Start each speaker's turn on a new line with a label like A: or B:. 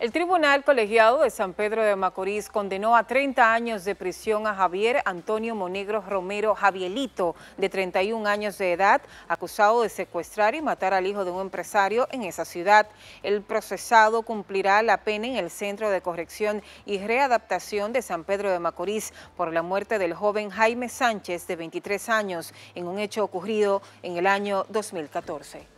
A: El Tribunal Colegiado de San Pedro de Macorís condenó a 30 años de prisión a Javier Antonio Monegro Romero Javielito, de 31 años de edad, acusado de secuestrar y matar al hijo de un empresario en esa ciudad. El procesado cumplirá la pena en el Centro de Corrección y Readaptación de San Pedro de Macorís por la muerte del joven Jaime Sánchez, de 23 años, en un hecho ocurrido en el año 2014.